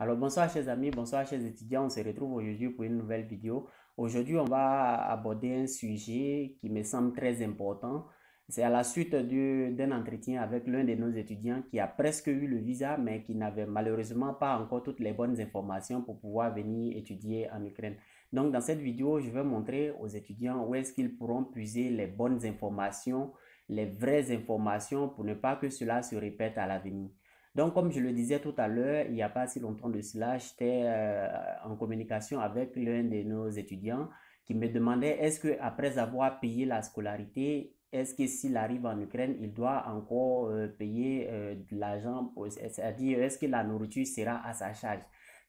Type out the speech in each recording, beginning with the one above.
Alors bonsoir chers amis, bonsoir chers étudiants, on se retrouve aujourd'hui pour une nouvelle vidéo. Aujourd'hui on va aborder un sujet qui me semble très important. C'est à la suite d'un entretien avec l'un de nos étudiants qui a presque eu le visa mais qui n'avait malheureusement pas encore toutes les bonnes informations pour pouvoir venir étudier en Ukraine. Donc dans cette vidéo, je vais montrer aux étudiants où est-ce qu'ils pourront puiser les bonnes informations, les vraies informations pour ne pas que cela se répète à l'avenir. Donc, comme je le disais tout à l'heure, il n'y a pas si longtemps de cela, j'étais euh, en communication avec l'un de nos étudiants qui me demandait est-ce que après avoir payé la scolarité, est-ce que s'il arrive en Ukraine, il doit encore euh, payer euh, de l'argent, c'est-à-dire est-ce que la nourriture sera à sa charge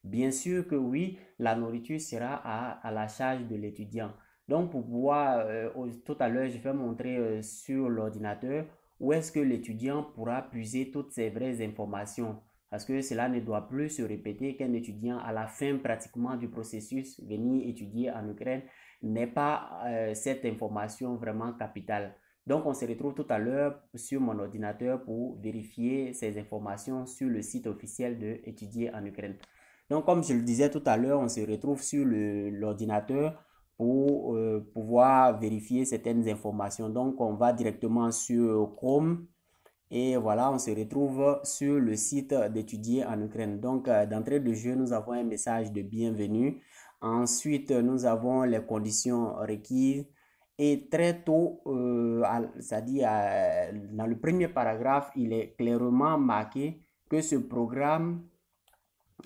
Bien sûr que oui, la nourriture sera à, la charge de l'étudiant. Donc pour pouvoir, tout à l'heure, je vais montrer sur l'ordinateur, où est-ce que l'étudiant pourra puiser toutes ces vraies informations parce que cela ne doit plus se répéter qu'un étudiant à la fin pratiquement du processus venir étudier en Ukraine n'est pas euh, cette information vraiment capitale. Donc on se retrouve tout à l'heure sur mon ordinateur pour vérifier ces informations sur le site officiel de étudier en Ukraine. Donc comme je le disais tout à l'heure, on se retrouve sur l'ordinateur pour euh, pouvoir vérifier certaines informations. Donc, on va directement sur Chrome et voilà, on se retrouve sur le site d'étudier en Ukraine. Donc, euh, d'entrée de jeu, nous avons un message de bienvenue. Ensuite, nous avons les conditions requises. Et très tôt, ça euh, c'est-à-dire dans le premier paragraphe, il est clairement marqué que ce programme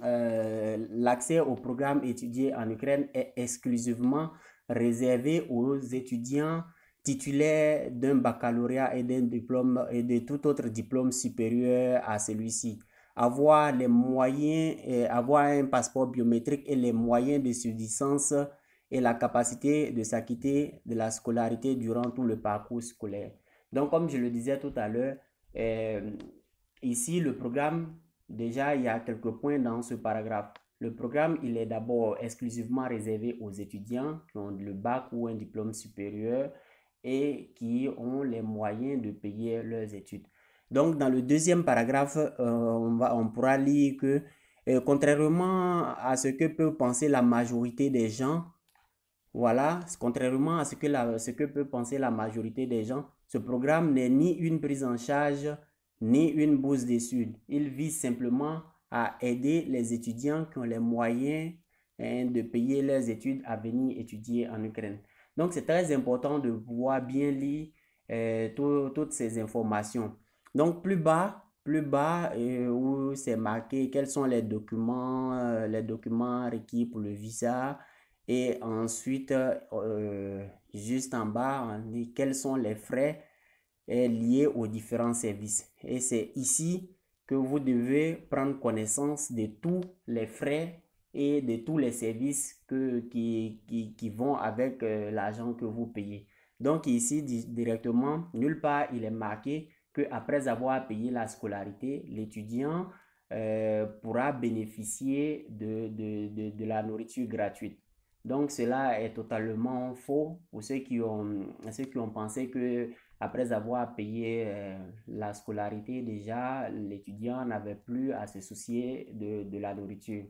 euh, l'accès au programme étudié en Ukraine est exclusivement réservé aux étudiants titulaires d'un baccalauréat et d'un diplôme et de tout autre diplôme supérieur à celui-ci. Avoir les moyens, euh, avoir un passeport biométrique et les moyens de subsistance et la capacité de s'acquitter de la scolarité durant tout le parcours scolaire. Donc, comme je le disais tout à l'heure, euh, ici, le programme Déjà, il y a quelques points dans ce paragraphe. Le programme, il est d'abord exclusivement réservé aux étudiants qui ont le bac ou un diplôme supérieur et qui ont les moyens de payer leurs études. Donc, dans le deuxième paragraphe, euh, on, pourra lire que, euh, contrairement à ce que peut penser la majorité des gens, voilà, contrairement à ce que, ce que peut penser la majorité des gens, ce programme n'est ni une prise en charge ni une bourse des d'études. Il vise simplement à aider les étudiants qui ont les moyens hein, de payer leurs études à venir étudier en Ukraine. Donc, c'est très important de voir bien lire euh, toutes ces informations. Donc, plus bas, plus bas, euh, où c'est marqué quels sont les documents, euh, les documents requis pour le visa. Et ensuite, juste en bas, on dit quels sont les frais est lié aux différents services. Et c'est ici que vous devez prendre connaissance de tous les frais et de tous les services que, qui, qui, vont avec euh, l'argent que vous payez. Donc ici, directement, nulle part, il est marqué qu'après avoir payé la scolarité, l'étudiant euh, pourra bénéficier de, de, de, de, la nourriture gratuite. Donc cela est totalement faux pour ceux qui ont, ceux qui ont pensé que après avoir payé euh, la scolarité déjà, l'étudiant n'avait plus à se soucier de, de, la nourriture.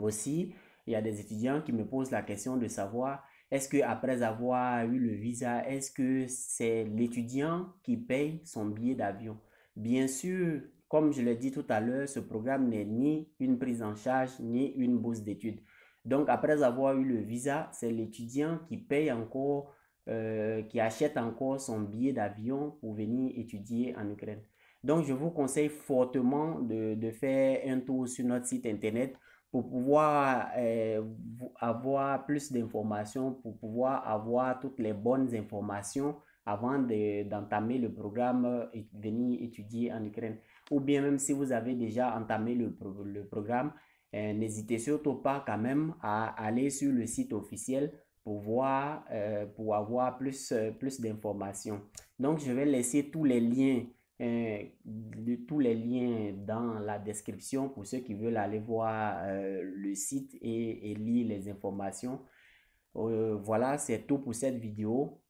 Aussi, il y a des étudiants qui me posent la question de savoir est-ce que après avoir eu le visa, est-ce que c'est l'étudiant qui paye son billet d'avion Bien sûr, comme je l'ai dit tout à l'heure, ce programme n'est ni une prise en charge ni une bourse d'études. Donc après avoir eu le visa, c'est l'étudiant qui paye encore euh, qui achète encore son billet d'avion pour venir étudier en Ukraine. Donc, je vous conseille fortement de, faire un tour sur notre site internet pour pouvoir euh, avoir plus d'informations, pour pouvoir avoir toutes les bonnes informations avant d'entamer le programme euh, et venir étudier en Ukraine. Ou bien même si vous avez déjà entamé le, programme, n'hésitez surtout pas quand même à aller sur le site officiel voir, euh, pour avoir plus, euh, plus d'informations. Donc, je vais laisser tous les liens, euh, de, tous les liens dans la description pour ceux qui veulent aller voir le site et, lire les informations. voilà, c'est tout pour cette vidéo.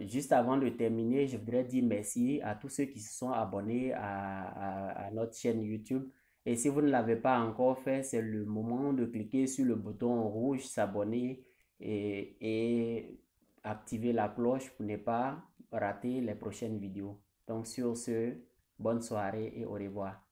juste avant de terminer, je voudrais dire merci à tous ceux qui se sont abonnés à notre chaîne YouTube. Et si vous ne l'avez pas encore fait, c'est le moment de cliquer sur le bouton rouge s'abonner et, activer la cloche pour ne pas rater les prochaines vidéos. Donc sur ce, bonne soirée et au revoir.